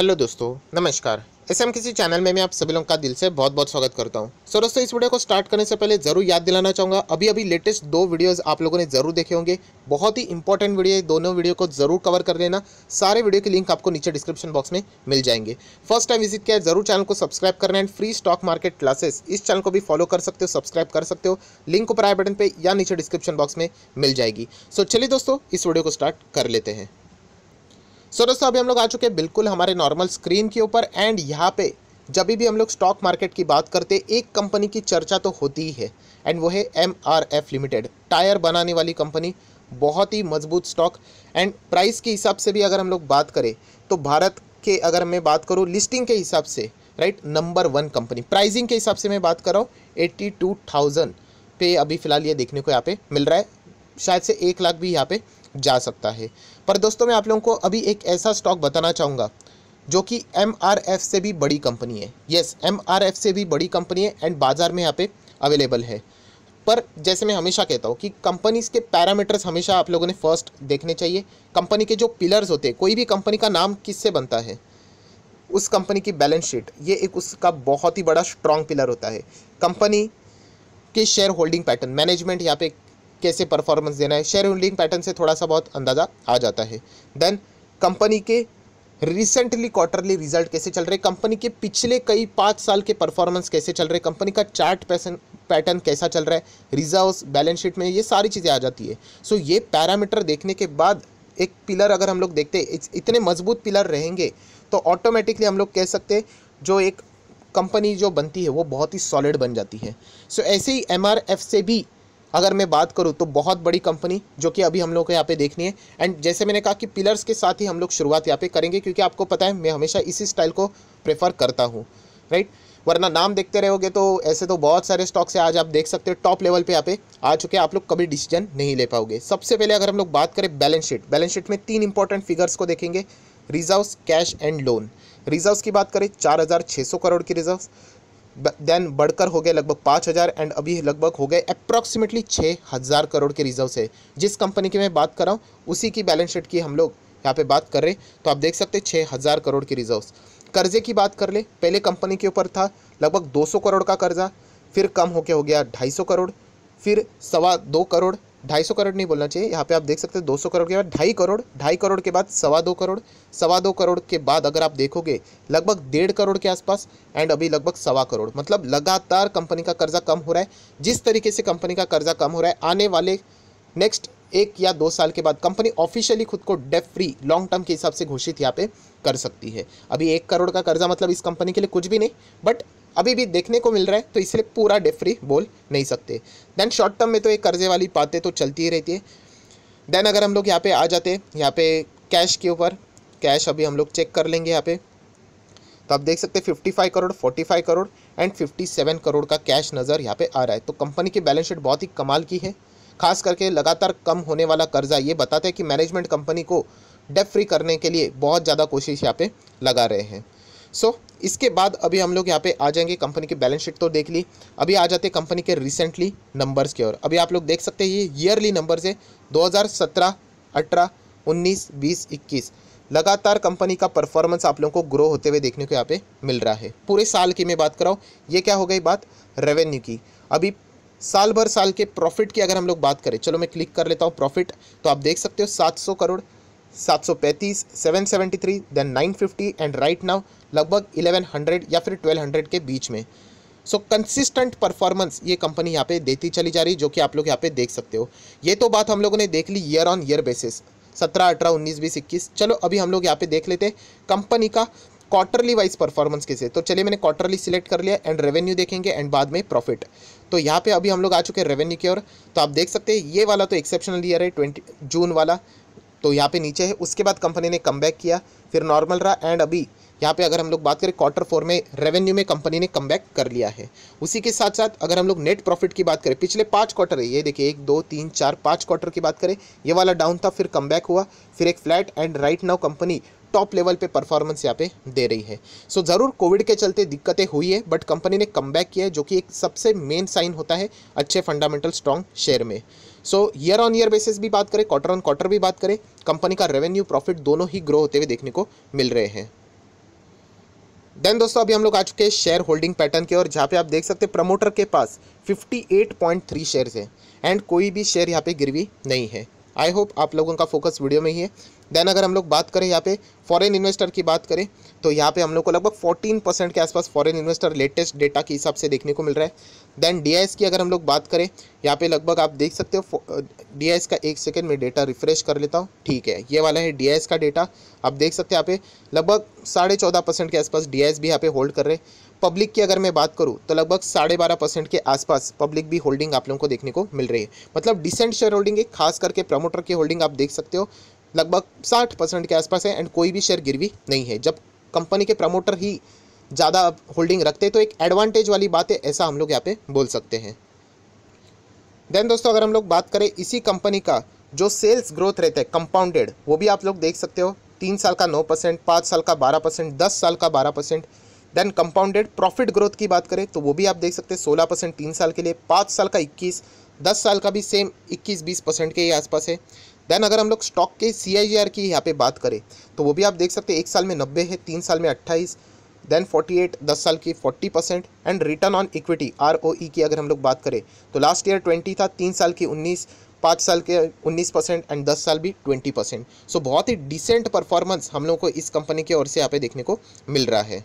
hello दोस्तों नमस्कार ऐसे हम किसी चैनल में मैं आप सभी लोगों का दिल से बहुत बहुत स्वागत करता हूं सो दोस्तों इस वीडियो को स्टार्ट करने से पहले ज़रूर याद दिलाना चाहूँगा अभी अभी लेटेस्ट दो वीडियोस आप लोगों ने जरूर देखे होंगे बहुत ही इंपॉर्टेंट वीडियो है दोनों वीडियो को जरूर कवर कर लेना सारे वीडियो के लिंक आपको नीचे डिस्क्रिप्शन बॉक्स में मिल जाएंगे फर्स्ट टाइम विजिट किया जरूर चैनल को सब्सक्राइब करना and free stock market classes इस चैनल को भी फॉलो कर सकते हो सब्सक्राइब कर सकते हो लिंक ऊपर आए बटन पर या नीचे डिस्क्रिप्शन बॉक्स में मिल जाएगी सो चलिए दोस्तों इस वीडियो को स्टार्ट कर लेते हैं सो दोस्तों अभी हम लोग आ चुके हैं बिल्कुल हमारे नॉर्मल स्क्रीन के ऊपर एंड यहाँ पे जब भी हम लोग स्टॉक मार्केट की बात करते एक कंपनी की चर्चा तो होती ही है एंड वो है M R F limited tyre बनाने वाली कंपनी बहुत ही मजबूत स्टॉक एंड प्राइस के हिसाब से भी अगर हम लोग बात करें तो भारत के अगर मैं बात करूँ लिस्टिंग के हिसाब से right number one company pricing के हिसाब से मैं बात कर रहा हूँ एट्टी टू थाउजेंड पे अभी फ़िलहाल ये देखने को यहाँ पे मिल रहा है शायद से एक लाख भी यहाँ पे जा सकता है पर दोस्तों मैं आप लोगों को अभी एक ऐसा स्टॉक बताना चाहूँगा जो कि एम से भी बड़ी कंपनी है यस एम से भी बड़ी कंपनी है एंड बाज़ार में यहाँ पे अवेलेबल है पर जैसे मैं हमेशा कहता हूँ कि कंपनीज के पैरामीटर्स हमेशा आप लोगों ने फर्स्ट देखने चाहिए कंपनी के जो पिलर्स होते हैं कोई भी कंपनी का नाम किससे बनता है उस कंपनी की बैलेंस शीट ये एक उसका बहुत ही बड़ा स्ट्रॉन्ग पिलर होता है कंपनी के शेयर होल्डिंग पैटर्न मैनेजमेंट यहाँ पे कैसे परफॉर्मेंस देना है शेयर होल्डिंग पैटर्न से थोड़ा सा बहुत अंदाज़ा आ जाता है देन कंपनी के रिसेंटली क्वार्टरली रिजल्ट कैसे चल रहे कंपनी के पिछले कई पाँच साल के परफॉर्मेंस कैसे चल रहे कंपनी का चार्ट पैटर्न कैसा चल रहा है रिजर्व बैलेंस शीट में ये सारी चीज़ें आ जाती है सो so, ये पैरामीटर देखने के बाद एक पिलर अगर हम लोग देखते इतने मजबूत पिलर रहेंगे तो ऑटोमेटिकली हम लोग कह सकते हैं जो एक कंपनी जो बनती है वो बहुत ही सॉलिड बन जाती है सो so, ऐसे ही एम से भी अगर मैं बात करूँ तो बहुत बड़ी कंपनी जो कि अभी हम लोग को यहाँ पे देखनी है एंड जैसे मैंने कहा कि पिलर्स के साथ ही हम लोग शुरुआत यहाँ पे करेंगे क्योंकि आपको पता है मैं हमेशा इसी स्टाइल को प्रेफर करता हूँ राइट वरना नाम देखते रहोगे तो ऐसे तो बहुत सारे स्टॉक्स है आज आप देख सकते हो टॉप लेवल पे यहाँ पे आ चुके आप लोग कभी डिसीजन नहीं ले पाओगे सबसे पहले अगर हम लोग बात करें बैलेंस शीट बैलेंस शीट में तीन इंपॉर्टेंट फिगर्स को देखेंगे reserves cash and loan reserves की बात करें चार हज़ार छः सौ करोड़ की रिजर्व्स देन बढ़कर हो गए लगभग पाँच हज़ार एंड अभी लगभग हो गए अप्रॉक्सीमेटली छः हज़ार करोड़ के रिजर्व्स है जिस कंपनी की मैं बात कर रहा हूँ उसी की बैलेंस शीट की हम लोग यहाँ पे बात कर रहे तो आप देख सकते हैं छः हज़ार करोड़ के रिजर्व कर्जे की बात कर ले पहले कंपनी के ऊपर था लगभग दो करोड़ का कर्जा फिर कम होके हो गया ढाई करोड़ फिर सवा दो करोड़ ढाई सौ करोड़ नहीं बोलना चाहिए यहाँ पे आप देख सकते हैं दो सौ करोड़ के बाद ढाई करोड़ ढाई करोड़ के बाद सवा दो करोड़ सवा दो करोड़ के बाद अगर आप देखोगे लगभग डेढ़ करोड़ के आसपास एंड अभी लगभग सवा करोड़ मतलब लगातार कंपनी का कर्जा कम हो रहा है जिस तरीके से कंपनी का कर्जा कम हो रहा है आने वाले नेक्स्ट एक या दो साल के बाद कंपनी ऑफिशियली खुद को डेफ फ्री लॉन्ग टर्म के हिसाब से घोषित यहाँ पे कर सकती है अभी एक करोड़ का कर्जा मतलब इस कंपनी के लिए कुछ भी नहीं बट अभी भी देखने को मिल रहा है तो इसलिए पूरा डेट फ्री बोल नहीं सकते देन शॉर्ट टर्म में तो एक कर्जे वाली बातें तो चलती ही रहती है देन अगर हम लोग यहाँ पे आ जाते यहाँ पे कैश के ऊपर कैश अभी हम लोग चेक कर लेंगे यहाँ पे तो आप देख सकते हैं 55 करोड़ 45 करोड़ एंड 57 करोड़ का कैश नज़र यहाँ पे आ रहा है तो कंपनी की बैलेंस शीट बहुत ही कमाल की है खास करके लगातार कम होने वाला कर्जा ये बताते हैं कि मैनेजमेंट कंपनी को डेप फ्री करने के लिए बहुत ज़्यादा कोशिश यहाँ पे लगा रहे हैं सो so, इसके बाद अभी हम लोग यहाँ पे आ जाएंगे कंपनी की बैलेंस शीट तो देख ली अभी आ जाते हैं कंपनी के रिसेंटली नंबर्स की ओर अभी आप लोग देख सकते हैं ये ईयरली नंबर्स है 2017, 18, 19, 20, 21 लगातार कंपनी का परफॉर्मेंस आप लोगों को ग्रो होते हुए देखने को यहाँ पे मिल रहा है पूरे साल की मैं बात कर रहा हूँ ये क्या हो गई बात रेवेन्यू की अभी साल भर साल के प्रॉफिट की अगर हम लोग बात करें चलो मैं क्लिक कर लेता हूँ प्रॉफिट तो आप देख सकते हो सात करोड़ सात सौ पैंतीस seven seventy three then nine fifty and right now लगभग इलेवन हंड्रेड या फिर ट्वेल्व हंड्रेड के बीच में सो कंसिस्टेंट परफॉर्मेंस ये कंपनी यहाँ पे देती चली जा रही जो कि आप लोग यहाँ पे देख सकते हो ये तो बात हम लोगों ने देख ली ईयर ऑन ईयर बेसिस सत्रह अठारह उन्नीस बीस इक्कीस चलो अभी हम लोग यहाँ पे देख लेते कंपनी का क्वार्टरली वाइज परफॉर्मेंस कैसे तो चलिए मैंने क्वार्टरली सिलेक्ट कर लिया एंड रेवेन्यू देखेंगे एंड बाद में प्रॉफिट तो यहाँ पे अभी हम लोग आ चुके हैं रेवेन्यू की ओर तो आप देख सकते हैं ये वाला तो एक्सेप्शनल ईयर है ट्वेंटी जून वाला तो यहाँ पे नीचे है उसके बाद कंपनी ने कम किया फिर नॉर्मल रहा एंड अभी यहाँ पे अगर हम लोग बात करें क्वार्टर फोर में रेवेन्यू में कंपनी ने कम कर लिया है उसी के साथ साथ अगर हम लोग नेट प्रॉफिट की बात करें पिछले पाँच क्वार्टर है ये देखिए एक दो तीन चार पाँच क्वार्टर की बात करें ये वाला डाउन था फिर कम हुआ फिर एक flat and right now company top level पे परफॉर्मेंस यहाँ पे दे रही है सो so, ज़रूर कोविड के चलते दिक्कतें हुई है बट कंपनी ने कम किया है जो कि एक सबसे मेन साइन होता है अच्छे फंडामेंटल स्ट्रॉन्ग शेयर में so year on year basis भी बात करें क्वार्टर ऑन क्वार्टर भी बात करें कंपनी का रेवेन्यू प्रॉफिट दोनों ही ग्रो होते हुए देखने को मिल रहे हैं देन दोस्तों अभी हम लोग आ चुके हैं शेयर होल्डिंग पैटर्न के और जहाँ पे आप देख सकते हैं प्रमोटर के पास 58.3 शेयर्स हैं एंड कोई भी शेयर यहाँ पे गिरवी नहीं है आई होप आप लोगों का फोकस वीडियो में ही है देन अगर हम लोग बात करें यहाँ पे फॉरेन इन्वेस्टर की बात करें तो यहाँ पे हम लोग को लगभग 14 परसेंट के आसपास फॉरेन इन्वेस्टर लेटेस्ट डेटा के हिसाब से देखने को मिल रहा है देन डी की अगर हम लोग बात करें यहाँ पे लगभग आप देख सकते हो डी का एक सेकेंड में डेटा रिफ्रेश कर लेता हूँ ठीक है ये वाला है डी का डेटा आप देख सकते हैं यहाँ पे लगभग साढ़े चौदह परसेंट के आसपास डी भी यहाँ पे होल्ड कर रहे हैं पब्लिक की अगर मैं बात करूँ तो लगभग साढ़े बारह परसेंट के आसपास पब्लिक भी होल्डिंग आप लोगों को देखने को मिल रही है मतलब डिसेंट शेयर होल्डिंग है खास करके प्रमोटर की होल्डिंग आप देख सकते हो लगभग 60 परसेंट के आसपास है एंड कोई भी शेयर गिरवी नहीं है जब कंपनी के प्रमोटर ही ज़्यादा होल्डिंग रखते तो एक एडवांटेज वाली बात है ऐसा हम लोग यहाँ पे बोल सकते हैं देन दोस्तों अगर हम लोग बात करें इसी कंपनी का जो सेल्स ग्रोथ रहता है कंपाउंडेड वो भी आप लोग देख सकते हो तीन साल का नौ परसेंट पाँच साल का बारह परसेंट दस साल का बारह percent then compounded profit growth की बात करें तो वो भी आप देख सकते हैं सोलह परसेंट तीन साल के लिए पाँच साल का इक्कीस दस साल का भी सेम इक्कीस बीस परसेंट के आसपास है देन अगर हम लोग स्टॉक के सी की यहाँ पे बात करें तो वो भी आप देख सकते हैं एक साल में नब्बे है तीन साल में अट्ठाईस देन 48 दस साल की 40 percent and return on equity आर की अगर हम लोग बात करें तो लास्ट ईयर 20 था तीन साल की 19 पाँच साल के 19 परसेंट एंड दस साल भी 20 परसेंट सो बहुत ही डिसेंट परफॉर्मेंस हम लोग को इस कंपनी की ओर से यहाँ पे देखने को मिल रहा है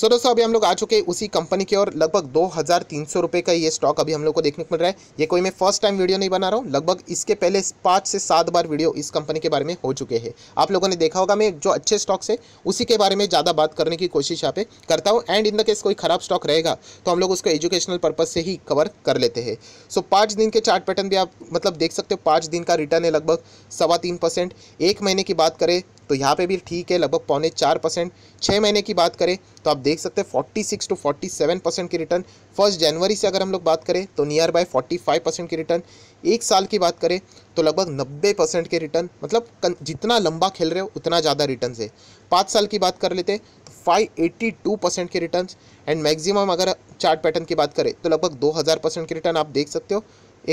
सो दोस्तों अभी हम लोग आ चुके उसी कंपनी के और लगभग दो हज़ार तीन सौ रुपये का ये स्टॉक अभी हम लोग को देखने को मिल रहा है ये कोई मैं फर्स्ट टाइम वीडियो नहीं बना रहा हूँ लगभग इसके पहले पाँच से सात बार वीडियो इस कंपनी के बारे में हो चुके हैं आप लोगों ने देखा होगा मैं जो अच्छे स्टॉक्स है उसी के बारे में ज़्यादा बात करने की कोशिश यहाँ पे करता हूँ एंड इन द केस कोई ख़राब स्टॉक रहेगा तो हम लोग उसको एजुकेशनल पर्पज़ से ही कवर कर लेते हैं सो पाँच दिन के चार्ट पैटर्न भी आप मतलब देख सकते हो पाँच दिन का रिटर्न है लगभग सवा तीन परसेंट एक महीने की बात करें तो यहाँ पे भी ठीक है लगभग पौने चार परसेंट छः महीने की बात करें तो आप देख सकते हैं 46 टू 47 परसेंट की रिटर्न फर्स्ट जनवरी से अगर हम लोग बात करें तो नियर बाय 45 परसेंट की रिटर्न एक साल की बात करें तो लगभग 90 परसेंट के रिटर्न मतलब जितना लंबा खेल रहे हो उतना ज़्यादा रिटर्न है पाँच साल की बात कर लेते हैं तो फाइव परसेंट के रिटर्न एंड मैक्सिमम अगर चार्ट पैटर्न की बात करें तो लगभग दो परसेंट के रिटर्न आप देख सकते हो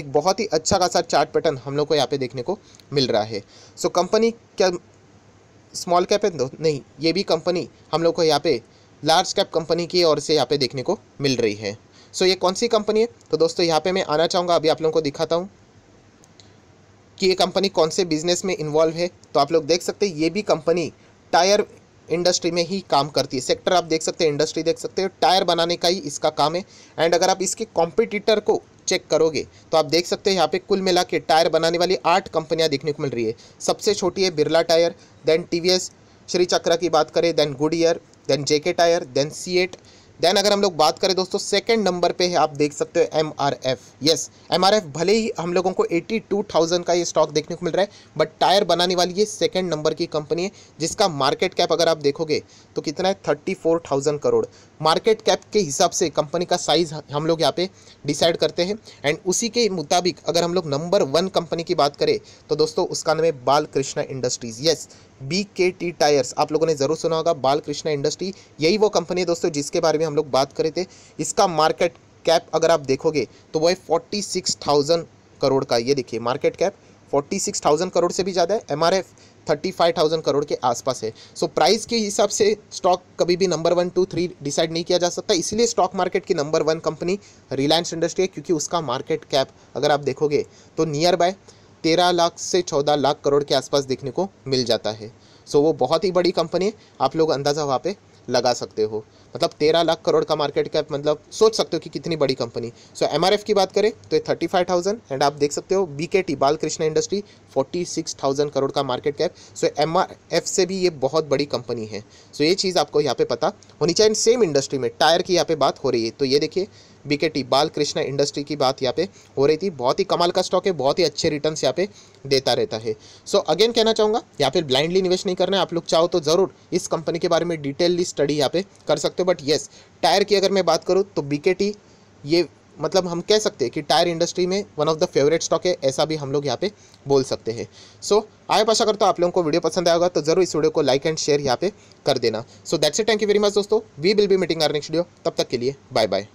एक बहुत ही अच्छा खासा चार्ट पैटर्न हम लोग को यहाँ पे देखने को मिल रहा है सो so, कंपनी क्या स्मॉल कैप है दो नहीं ये भी कंपनी हम लोग को यहाँ पे लार्ज कैप कंपनी की और से यहाँ पे देखने को मिल रही है सो so, ये कौन सी कंपनी है तो दोस्तों यहाँ पे मैं आना चाहूँगा अभी आप लोगों को दिखाता हूँ कि ये कंपनी कौन से बिजनेस में इन्वॉल्व है तो आप लोग देख सकते हैं ये भी कंपनी टायर इंडस्ट्री में ही काम करती है सेक्टर आप देख सकते हैं इंडस्ट्री देख सकते हो टायर बनाने का ही इसका काम है एंड अगर आप इसके कॉम्पिटिटर को चेक करोगे तो आप देख सकते हैं यहाँ पे कुल मिला के टायर बनाने वाली आठ कंपनियाँ देखने को मिल रही है सबसे छोटी है Birla tyre then T Shri Chakra की बात करें then Goodyear then JK tyre then CEAT then अगर हम लोग बात करें दोस्तों सेकंड नंबर पे है आप देख सकते हो M R F yes M R F भले ही हम लोगों को एट्टी टू थाउजेंड का ये स्टॉक देखने को मिल रहा है बट टायर बनाने वाली ये सेकंड नंबर की कंपनी है जिसका मार्केट कैप अगर आप देखोगे तो कितना है thirty four thousand crore market cap के हिसाब से कंपनी का साइज़ हम लोग यहाँ पे डिसाइड करते हैं एंड उसी के मुताबिक अगर हम लोग नंबर वन कंपनी की बात करें तो दोस्तों उसका नाम है Balkrishna industries yes B K T tyres आप लोगों ने ज़रूर सुना होगा बाल कृष्णा इंडस्ट्री यही वो कंपनी है दोस्तों जिसके बारे में हम लोग बात करे थे इसका मार्केट कैप अगर आप देखोगे तो वह फोर्टी सिक्स थाउजेंड करोड़ का ये देखिए market cap forty six thousand crore से भी ज़्यादा है M R F thirty five thousand crore के आसपास है सो so, प्राइस के हिसाब से स्टॉक कभी भी number one two three decide नहीं किया जा सकता इसलिए स्टॉक मार्केट की number one company Reliance industry है क्योंकि उसका मार्केट कैप अगर आप देखोगे तो नियर बाय तेरह लाख से चौदह लाख करोड़ के आसपास देखने को मिल जाता है सो so, वो बहुत ही बड़ी कंपनी है आप लोग अंदाज़ा वहाँ पर लगा सकते हो मतलब तेरह लाख करोड़ का मार्केट कैप मतलब सोच सकते हो कि कितनी बड़ी कंपनी सो so, एम की बात करें तो ये थर्टी फाइव थाउजेंड एंड आप देख सकते हो B K T Balkrishna industry forty six thousand crore का मार्केट कैप सो एम से भी ये बहुत बड़ी कंपनी है सो so, ये चीज़ आपको यहाँ पे पता होनी चाहिए सेम इंडस्ट्री में टायर की यहाँ पे बात हो रही है तो ये देखिए बीके बाल बालकृष्ण इंडस्ट्री की बात यहाँ पे हो रही थी बहुत ही कमाल का स्टॉक है बहुत ही अच्छे रिटर्न यहाँ पे देता रहता है सो so, अगेन कहना चाहूँगा यहाँ पे ब्लाइंडली निवेश नहीं करना है आप लोग चाहो तो ज़रूर इस कंपनी के बारे में डिटेलली स्टडी यहाँ पे कर सकते हो बट येस टायर की अगर मैं बात करूँ तो बीके ये मतलब हम कह सकते हैं कि टायर इंडस्ट्री में one of the favourite stock है ऐसा भी हम लोग यहाँ पे बोल सकते हैं सो आए पास अगर करता आप लोगों को वीडियो पसंद आएगा तो जरूर इस वीडियो को लाइक एंड शेयर यहाँ पे कर देना so that's it thank you very much दोस्तों we will be meeting our next video तब तक के लिए बाय बाय